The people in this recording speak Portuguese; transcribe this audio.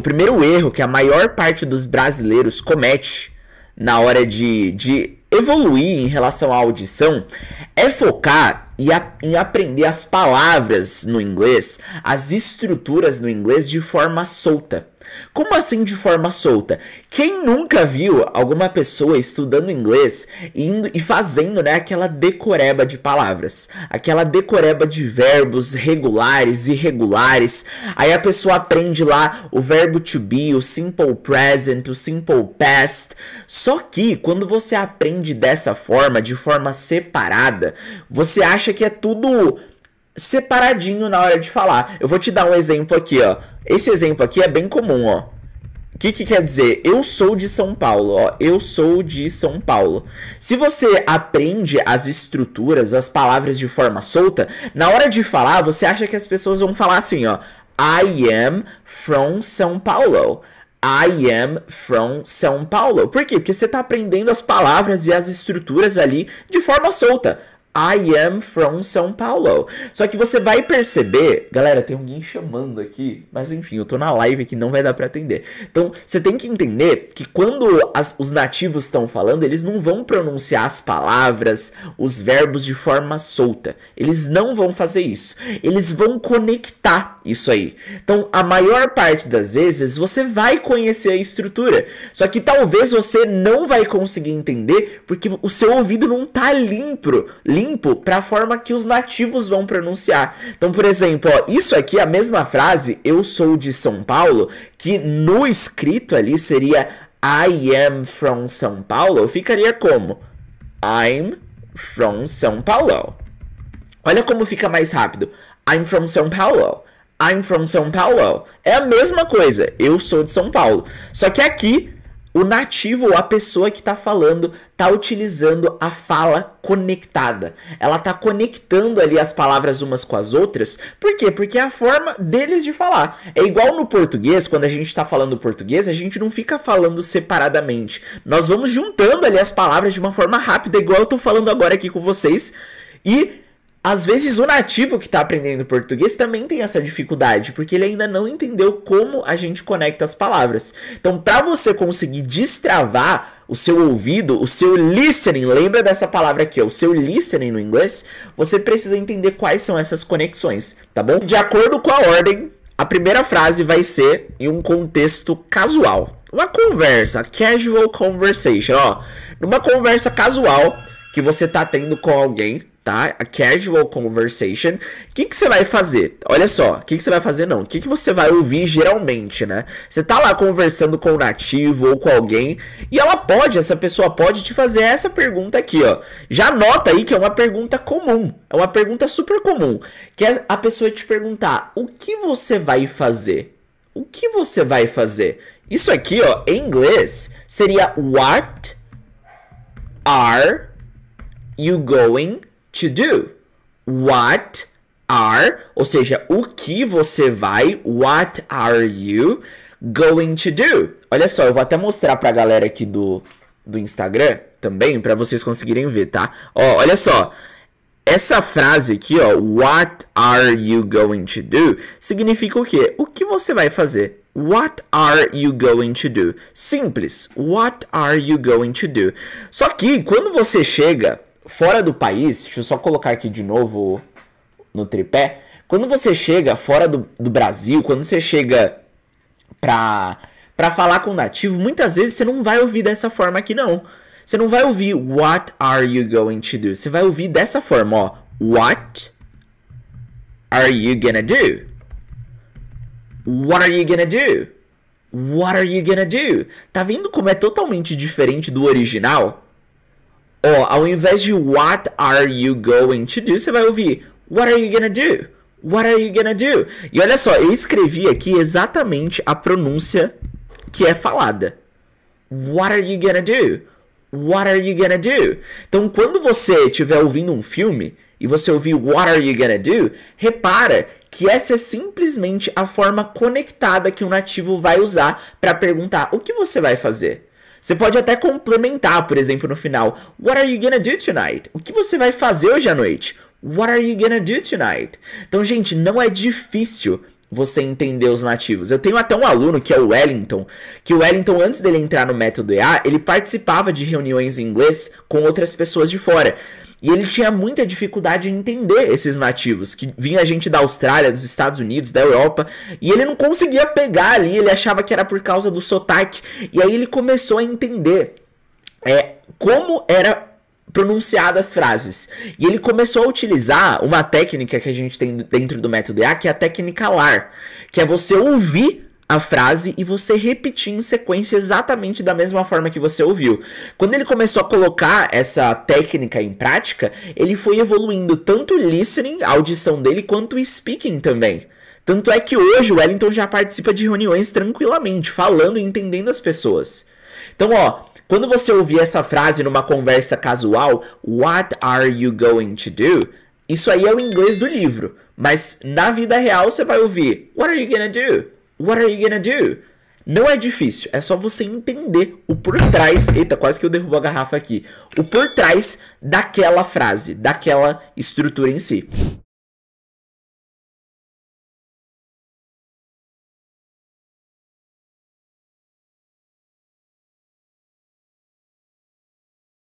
o primeiro erro que a maior parte dos brasileiros comete na hora de, de evoluir em relação à audição é focar e a, em aprender as palavras no inglês, as estruturas no inglês de forma solta. Como assim de forma solta? Quem nunca viu alguma pessoa estudando inglês e, indo, e fazendo né, aquela decoreba de palavras? Aquela decoreba de verbos regulares, irregulares. Aí a pessoa aprende lá o verbo to be, o simple present, o simple past. Só que quando você aprende dessa forma, de forma separada, você acha que é tudo separadinho na hora de falar. Eu vou te dar um exemplo aqui, ó. Esse exemplo aqui é bem comum, ó. O que, que quer dizer? Eu sou de São Paulo, ó. Eu sou de São Paulo. Se você aprende as estruturas, as palavras de forma solta, na hora de falar, você acha que as pessoas vão falar assim, ó. I am from São Paulo. I am from São Paulo. Por quê? Porque você está aprendendo as palavras e as estruturas ali de forma solta. I am from São Paulo. Só que você vai perceber, galera, tem alguém chamando aqui, mas enfim, eu tô na live aqui, não vai dar para atender. Então, você tem que entender que quando as, os nativos estão falando, eles não vão pronunciar as palavras, os verbos de forma solta. Eles não vão fazer isso. Eles vão conectar isso aí. Então, a maior parte das vezes você vai conhecer a estrutura, só que talvez você não vai conseguir entender porque o seu ouvido não tá limpo, limpo para a forma que os nativos vão pronunciar. Então, por exemplo, ó, isso aqui a mesma frase, eu sou de São Paulo, que no escrito ali seria I am from São Paulo, ficaria como I'm from São Paulo. Olha como fica mais rápido. I'm from São Paulo. I'm from São Paulo. É a mesma coisa. Eu sou de São Paulo. Só que aqui o nativo ou a pessoa que está falando está utilizando a fala conectada. Ela está conectando ali as palavras umas com as outras. Por quê? Porque é a forma deles de falar. É igual no português, quando a gente está falando português, a gente não fica falando separadamente. Nós vamos juntando ali as palavras de uma forma rápida, igual eu estou falando agora aqui com vocês. E às vezes o nativo que está aprendendo português também tem essa dificuldade, porque ele ainda não entendeu como a gente conecta as palavras. Então, para você conseguir destravar o seu ouvido, o seu listening, lembra dessa palavra aqui, ó, o seu listening no inglês, você precisa entender quais são essas conexões, tá bom? De acordo com a ordem, a primeira frase vai ser em um contexto casual. Uma conversa, casual conversation, ó. Numa conversa casual que você está tendo com alguém, tá? A casual conversation. O que, que você vai fazer? Olha só, o que, que você vai fazer não. O que, que você vai ouvir geralmente, né? Você tá lá conversando com o um nativo ou com alguém e ela pode, essa pessoa pode te fazer essa pergunta aqui, ó. Já nota aí que é uma pergunta comum, é uma pergunta super comum, que é a pessoa te perguntar: "O que você vai fazer?" O que você vai fazer? Isso aqui, ó, em inglês seria what are you going to do. What are, ou seja, o que você vai, what are you going to do? Olha só, eu vou até mostrar pra galera aqui do, do Instagram também, para vocês conseguirem ver, tá? Ó, olha só. Essa frase aqui, ó, what are you going to do? Significa o quê? O que você vai fazer? What are you going to do? Simples. What are you going to do? Só que quando você chega fora do país, deixa eu só colocar aqui de novo no tripé. Quando você chega fora do, do Brasil, quando você chega pra, pra falar com o nativo, muitas vezes você não vai ouvir dessa forma aqui, não. Você não vai ouvir What are you going to do? Você vai ouvir dessa forma, ó. What are you gonna do? What are you gonna do? What are you gonna do? Tá vendo como é totalmente diferente do original? Ó, ao invés de what are you going to do, você vai ouvir what are you gonna do? What are you gonna do? E olha só, eu escrevi aqui exatamente a pronúncia que é falada. What are you gonna do? What are you gonna do? Então, quando você estiver ouvindo um filme e você ouvir What are you gonna do? Repara que essa é simplesmente a forma conectada que um nativo vai usar para perguntar o que você vai fazer. Você pode até complementar, por exemplo, no final. What are you gonna do tonight? O que você vai fazer hoje à noite? What are you gonna do tonight? Então, gente, não é difícil você entender os nativos. Eu tenho até um aluno que é o Wellington, que o Wellington antes dele entrar no método EA, ele participava de reuniões em inglês com outras pessoas de fora. E ele tinha muita dificuldade em entender esses nativos, que vinha gente da Austrália, dos Estados Unidos, da Europa, e ele não conseguia pegar ali, ele achava que era por causa do sotaque. E aí ele começou a entender é, como era pronunciadas as frases. E ele começou a utilizar uma técnica que a gente tem dentro do método EA, que é a técnica LAR, que é você ouvir a frase e você repetir em sequência exatamente da mesma forma que você ouviu. Quando ele começou a colocar essa técnica em prática, ele foi evoluindo tanto o listening, a audição dele, quanto o speaking também. Tanto é que hoje o Wellington já participa de reuniões tranquilamente, falando e entendendo as pessoas. Então, ó, quando você ouvir essa frase numa conversa casual, what are you going to do? Isso aí é o inglês do livro, mas na vida real você vai ouvir what are you gonna do? What are you gonna do? Não é difícil, é só você entender o por trás. Eita, quase que eu derrubo a garrafa aqui. O por trás daquela frase, daquela estrutura em si.